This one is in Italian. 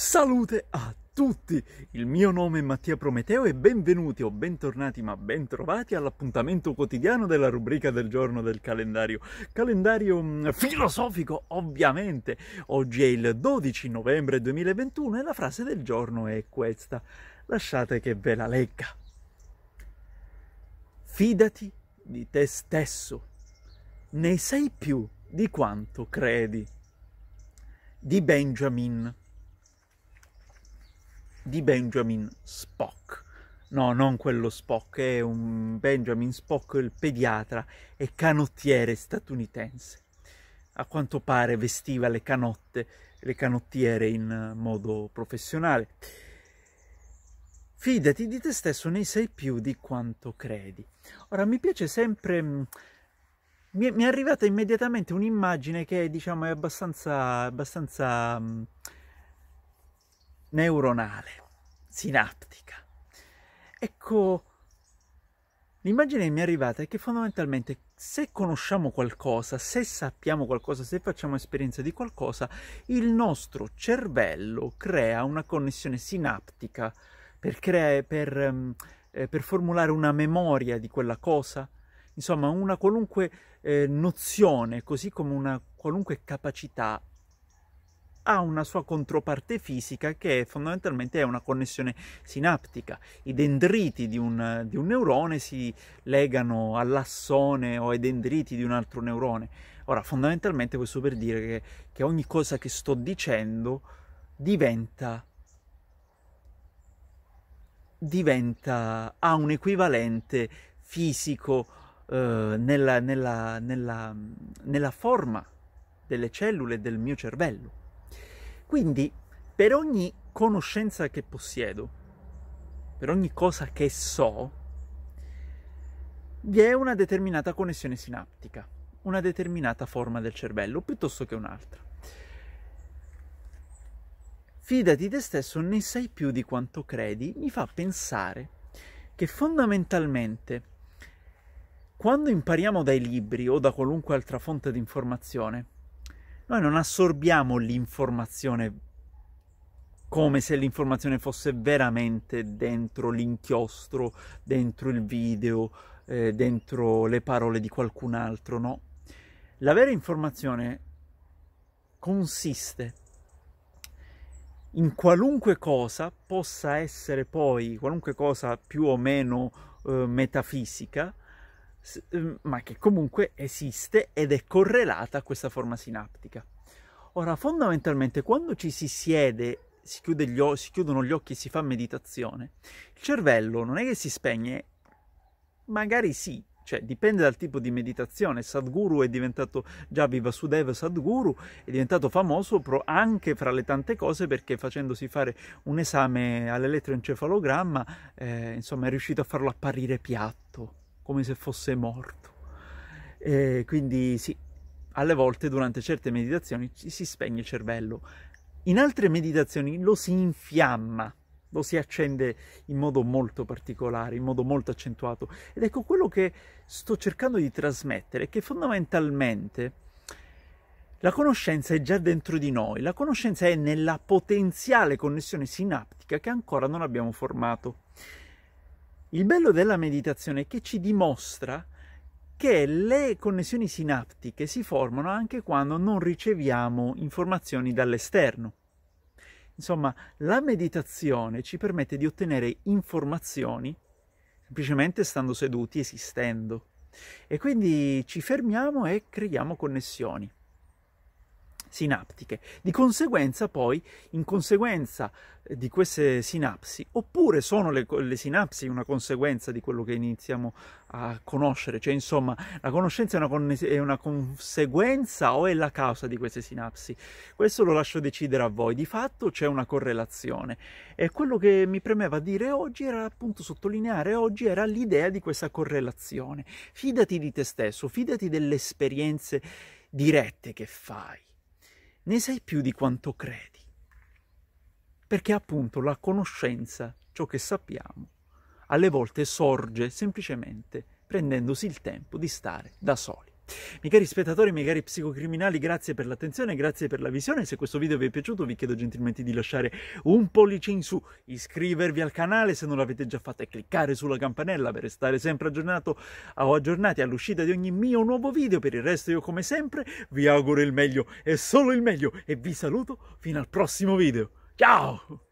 Salute a tutti! Il mio nome è Mattia Prometeo e benvenuti o bentornati ma bentrovati all'appuntamento quotidiano della rubrica del giorno del calendario. Calendario mm, filosofico, ovviamente. Oggi è il 12 novembre 2021 e la frase del giorno è questa. Lasciate che ve la legga. Fidati di te stesso. Ne sei più di quanto credi. Di Benjamin di Benjamin Spock. No, non quello Spock, è un Benjamin Spock, il pediatra e canottiere statunitense. A quanto pare vestiva le canotte, le canottiere in eh, modo professionale. Fidati di te stesso, ne sei più di quanto credi. Ora, mi piace sempre... Mm, mi è, arrivata immediatamente un'immagine che, diciamo, è abbastanza, abbastanza mm, neuronale sinaptica. Ecco, l'immagine che mi è arrivata è che fondamentalmente se conosciamo qualcosa, se sappiamo qualcosa, se facciamo esperienza di qualcosa, il nostro cervello crea una connessione sinaptica per, crea- per, ehm, eh, per formulare una memoria di quella cosa. Insomma, una qualunque eh, nozione, così come una qualunque capacità ha una sua controparte fisica che fondamentalmente è una connessione sinaptica. I dendriti di un, di un neurone si legano all'assone o ai dendriti di un altro neurone. Ora, fondamentalmente questo per dire che, che ogni cosa che sto dicendo diventa diventa, ha un equivalente fisico eh, nella, nella, nella, nella forma delle cellule del mio cervello. Quindi, per ogni conoscenza che possiedo, per ogni cosa che so, vi è una determinata connessione sinaptica, una determinata forma del cervello piuttosto che un'altra. Fidati di te stesso, ne sai più di quanto credi, mi fa pensare che fondamentalmente quando impariamo dai libri o da qualunque altra fonte di informazione, noi non assorbiamo l'informazione come se l'informazione fosse veramente dentro l'inchiostro, dentro il video, eh, dentro le parole di qualcun altro, no? La vera informazione consiste in qualunque cosa possa essere poi, qualunque cosa più o meno eh, metafisica, Ehm, ma che comunque esiste ed è correlata a questa forma sinaptica. Ora, fondamentalmente, quando ci si siede, si, gli o- si chiudono gli occhi e si fa meditazione, il cervello non è che si spegne, magari sì, cioè dipende dal tipo di meditazione. Sadhguru è diventato già Vivasudeva Sadhguru, è diventato famoso pro, anche fra le tante cose perché facendosi fare un esame all'elettroencefalogramma, eh, insomma, è riuscito a farlo apparire piatto come se fosse morto. E quindi sì, alle volte durante certe meditazioni si spegne il cervello, in altre meditazioni lo si infiamma, lo si accende in modo molto particolare, in modo molto accentuato. Ed ecco quello che sto cercando di trasmettere, che fondamentalmente la conoscenza è già dentro di noi, la conoscenza è nella potenziale connessione sinaptica che ancora non abbiamo formato. Il bello della meditazione è che ci dimostra che le connessioni sinaptiche si formano anche quando non riceviamo informazioni dall'esterno. Insomma, la meditazione ci permette di ottenere informazioni semplicemente stando seduti, esistendo. E quindi ci fermiamo e creiamo connessioni sinaptiche. Di conseguenza poi, in conseguenza eh, di queste sinapsi, oppure sono le, le, sinapsi una conseguenza di quello che iniziamo a conoscere, cioè insomma la conoscenza è una, connes- è una conseguenza o è la causa di queste sinapsi? Questo lo lascio decidere a voi, di fatto c'è una correlazione e quello che mi premeva dire oggi era appunto sottolineare oggi era l'idea di questa correlazione. Fidati di te stesso, fidati delle esperienze dirette che fai ne sai più di quanto credi, perché appunto la conoscenza, ciò che sappiamo, alle volte sorge semplicemente prendendosi il tempo di stare da soli. Miei cari spettatori, miei cari psicocriminali, grazie per l'attenzione, grazie per la visione. Se questo video vi è piaciuto vi chiedo gentilmente di lasciare un pollice in su, iscrivervi al canale se non l'avete già fatto e cliccare sulla campanella per restare sempre aggiornato o aggiornati all'uscita di ogni mio nuovo video. Per il resto io come sempre vi auguro il meglio e solo il meglio e vi saluto fino al prossimo video. Ciao!